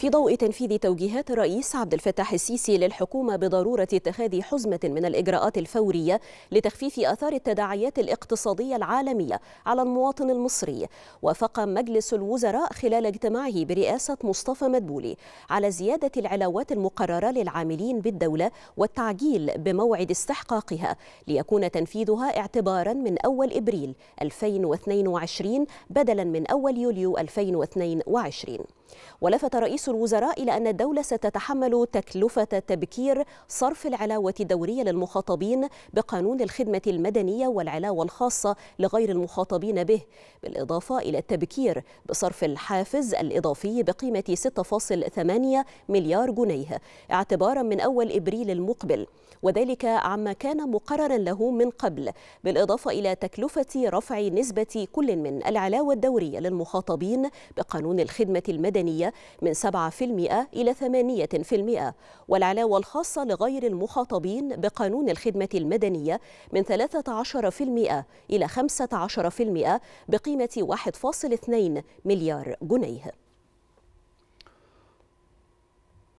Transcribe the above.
في ضوء تنفيذ توجيهات الرئيس عبد الفتاح السيسي للحكومة بضرورة اتخاذ حزمة من الإجراءات الفورية لتخفيف آثار التداعيات الاقتصادية العالمية على المواطن المصري وافق مجلس الوزراء خلال اجتماعه برئاسة مصطفى مدبولي على زيادة العلاوات المقررة للعاملين بالدولة والتعجيل بموعد استحقاقها ليكون تنفيذها اعتبارا من أول إبريل 2022 بدلا من أول يوليو 2022 ولفت رئيس الوزراء إلى أن الدولة ستتحمل تكلفة تبكير صرف العلاوة الدورية للمخاطبين بقانون الخدمة المدنية والعلاوة الخاصة لغير المخاطبين به بالإضافة إلى التبكير بصرف الحافز الإضافي بقيمة 6.8 مليار جنيه اعتبارا من أول إبريل المقبل وذلك عما كان مقررا له من قبل بالإضافة إلى تكلفة رفع نسبة كل من العلاوة الدورية للمخاطبين بقانون الخدمة المدنية المدنية من 7% إلى 8% والعلاوة الخاصة لغير المخاطبين بقانون الخدمة المدنية من 13% إلى 15% بقيمة 1.2 مليار جنيه